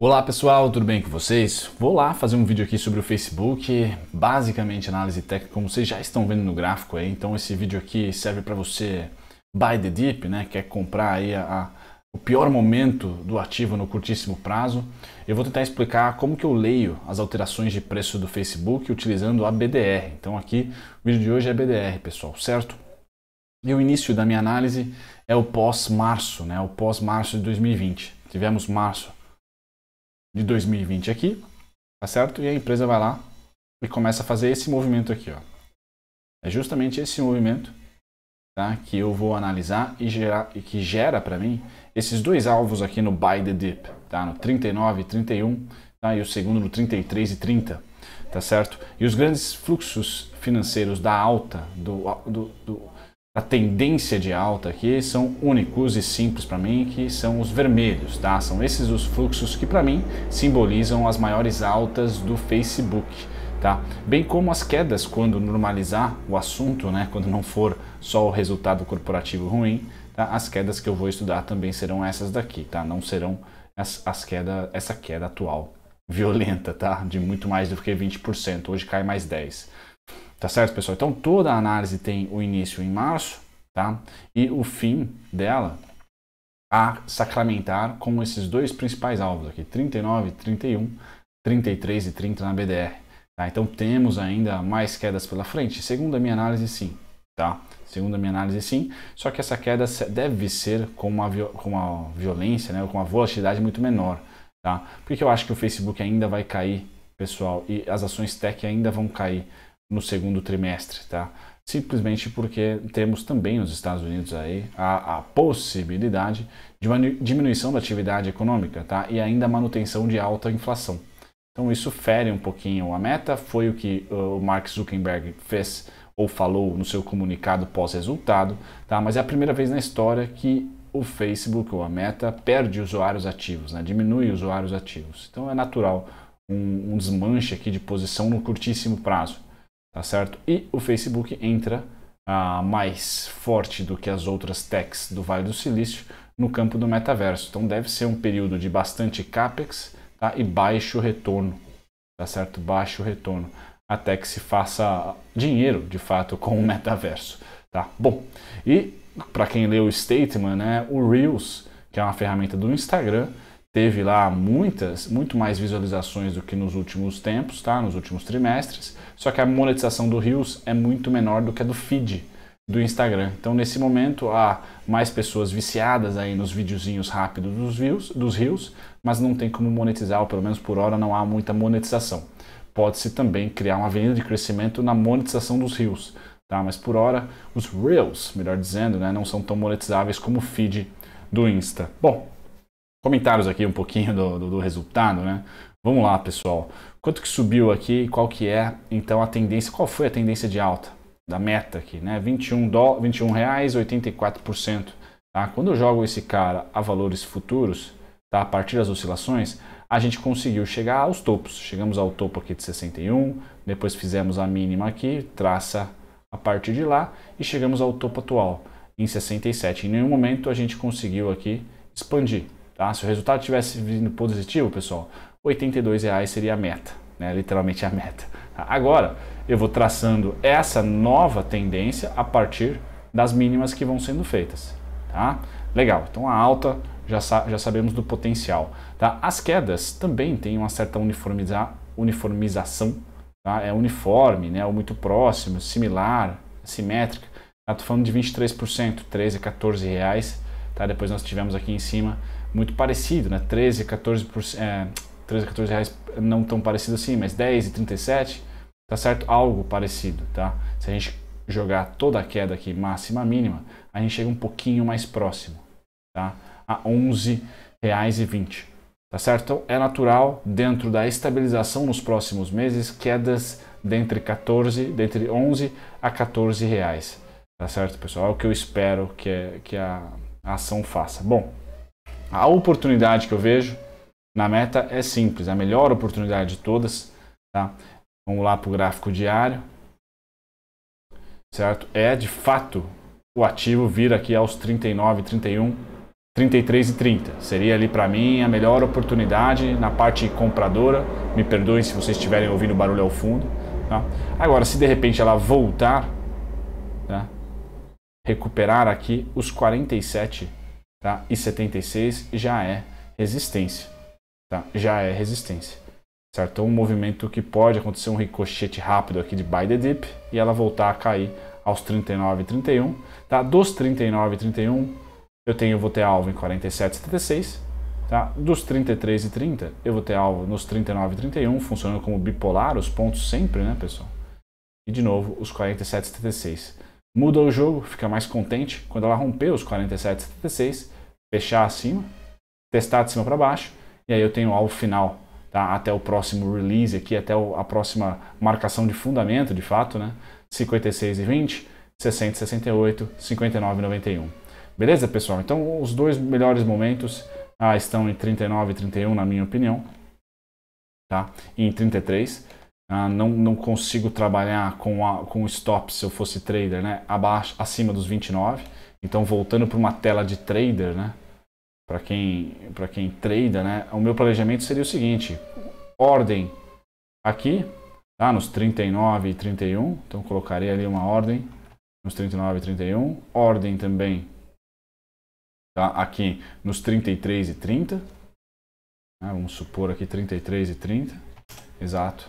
Olá pessoal, tudo bem com vocês? Vou lá fazer um vídeo aqui sobre o Facebook, basicamente análise técnica, como vocês já estão vendo no gráfico aí. Então esse vídeo aqui serve para você buy the dip, né? Quer comprar aí a, a, o pior momento do ativo no curtíssimo prazo. Eu vou tentar explicar como que eu leio as alterações de preço do Facebook utilizando a BDR. Então aqui o vídeo de hoje é BDR, pessoal, certo? E o início da minha análise é o pós-março, né? O pós-março de 2020. Tivemos março de 2020 aqui, tá certo? E a empresa vai lá e começa a fazer esse movimento aqui, ó. É justamente esse movimento tá? que eu vou analisar e, gerar, e que gera para mim esses dois alvos aqui no buy the dip, tá? No 39 e 31, tá? E o segundo no 33 e 30, tá certo? E os grandes fluxos financeiros da alta do, do, do a tendência de alta aqui são únicos e simples para mim, que são os vermelhos, tá? São esses os fluxos que para mim simbolizam as maiores altas do Facebook, tá? Bem como as quedas quando normalizar o assunto, né? Quando não for só o resultado corporativo ruim, tá? As quedas que eu vou estudar também serão essas daqui, tá? Não serão as, as queda, essa queda atual violenta, tá? De muito mais do que 20%, hoje cai mais 10. Tá certo, pessoal? Então toda a análise tem o início em março, tá? E o fim dela a sacramentar com esses dois principais alvos aqui, 39 31, 33 e 30 na BDR. Tá? Então temos ainda mais quedas pela frente. Segundo a minha análise, sim. Tá? Segundo a minha análise, sim. Só que essa queda deve ser com uma, com uma violência, né? com uma volatilidade muito menor. Tá? Porque eu acho que o Facebook ainda vai cair, pessoal, e as ações tech ainda vão cair no segundo trimestre, tá? Simplesmente porque temos também nos Estados Unidos aí a, a possibilidade de uma diminuição da atividade econômica, tá? E ainda a manutenção de alta inflação. Então isso fere um pouquinho a meta, foi o que uh, o Mark Zuckerberg fez ou falou no seu comunicado pós-resultado, tá? Mas é a primeira vez na história que o Facebook ou a Meta perde usuários ativos, né? diminui usuários ativos. Então é natural um, um desmanche aqui de posição no curtíssimo prazo tá certo? E o Facebook entra ah, mais forte do que as outras techs do Vale do Silício no campo do metaverso. Então deve ser um período de bastante capex tá? e baixo retorno, tá certo? Baixo retorno, até que se faça dinheiro, de fato, com o metaverso, tá? Bom, e para quem leu o statement, né, o Reels, que é uma ferramenta do Instagram, teve lá muitas, muito mais visualizações do que nos últimos tempos, tá? Nos últimos trimestres. Só que a monetização do Reels é muito menor do que a do feed do Instagram. Então, nesse momento, há mais pessoas viciadas aí nos videozinhos rápidos dos views, dos Reels, mas não tem como monetizar, ou pelo menos por hora não há muita monetização. Pode-se também criar uma avenida de crescimento na monetização dos Reels, tá? Mas por hora, os Reels, melhor dizendo, né, não são tão monetizáveis como o feed do Insta. Bom, comentários aqui um pouquinho do, do, do, resultado, né? Vamos lá, pessoal. Quanto que subiu aqui qual que é, então, a tendência, qual foi a tendência de alta da meta aqui, né? 21, do, 21 reais, 84%. Tá? Quando eu jogo esse cara a valores futuros, tá? a partir das oscilações, a gente conseguiu chegar aos topos. Chegamos ao topo aqui de 61, depois fizemos a mínima aqui, traça a partir de lá e chegamos ao topo atual em 67. Em nenhum momento a gente conseguiu aqui expandir, Tá? Se o resultado tivesse vindo positivo, pessoal, R$ 82,00 seria a meta, né? literalmente a meta. Agora, eu vou traçando essa nova tendência a partir das mínimas que vão sendo feitas. Tá? Legal, então a alta já, sa já sabemos do potencial. Tá? As quedas também têm uma certa uniformiza uniformização, tá? é uniforme, né? ou muito próximo, similar, simétrica. Estou tá? falando de 23%, 13, 14 reais. Tá? Depois nós tivemos aqui em cima muito parecido, né? 13, 14, é, 13, 14 reais não tão parecido assim, mas 10 e 37, tá certo? Algo parecido, tá? Se a gente jogar toda a queda aqui, máxima, mínima, a gente chega um pouquinho mais próximo, tá? A 11 reais e 20, tá certo? Então, é natural, dentro da estabilização nos próximos meses, quedas dentre 14, dentre 11 a 14 reais, tá certo, pessoal? É o que eu espero que, é, que a ação faça. Bom, a oportunidade que eu vejo na meta é simples, é a melhor oportunidade de todas. Tá? Vamos lá para o gráfico diário. Certo? É de fato o ativo vir aqui aos 39, 31, 33 e 30. Seria ali para mim a melhor oportunidade na parte compradora. Me perdoem se vocês estiverem ouvindo barulho ao fundo. Tá? Agora, se de repente ela voltar, tá? recuperar aqui os 47 tá? E 76 já é resistência, tá? Já é resistência, certo? Um movimento que pode acontecer um ricochete rápido aqui de buy the dip e ela voltar a cair aos 39,31, tá? Dos 39,31 eu tenho eu vou ter alvo em 76 tá? Dos 33,30 eu vou ter alvo nos 39,31, funcionando como bipolar os pontos sempre, né, pessoal? E de novo os 76 muda o jogo, fica mais contente quando ela romper os 47,76, fechar acima, testar de cima para baixo, e aí eu tenho alvo final tá? até o próximo release aqui, até a próxima marcação de fundamento de fato, né? 56,20, 60,68, 59,91. Beleza, pessoal? Então os dois melhores momentos ah, estão em 39 e 31, na minha opinião, tá? E em 33 ah, não, não consigo trabalhar com, a, com stop se eu fosse trader, né? Abaixo, acima dos 29. Então, voltando para uma tela de trader, né? Para quem, pra quem trader, né? O meu planejamento seria o seguinte: ordem aqui, tá? Nos 39 e 31. Então, colocaria ali uma ordem nos 39 e 31. Ordem também, tá? Aqui nos 33 e 30. Né? Vamos supor aqui 33 e 30. Exato.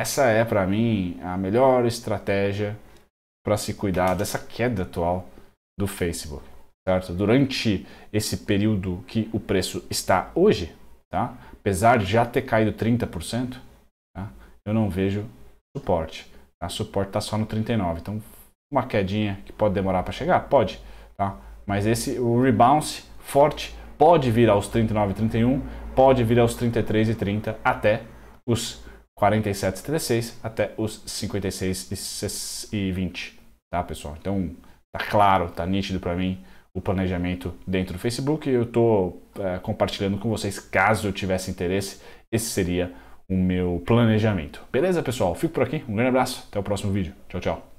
Essa é, para mim, a melhor estratégia para se cuidar dessa queda atual do Facebook, certo? Durante esse período que o preço está hoje, tá? apesar de já ter caído 30%, tá? eu não vejo suporte. O tá? Suporte está só no 39%. Então, uma quedinha que pode demorar para chegar? Pode. Tá? Mas esse, o rebound forte pode vir aos 39, 31, pode vir aos 33 e 30 até os 47,36 até os 56,20, tá, pessoal? Então, tá claro, tá nítido para mim o planejamento dentro do Facebook. Eu estou é, compartilhando com vocês, caso eu tivesse interesse, esse seria o meu planejamento. Beleza, pessoal? Fico por aqui. Um grande abraço. Até o próximo vídeo. Tchau, tchau.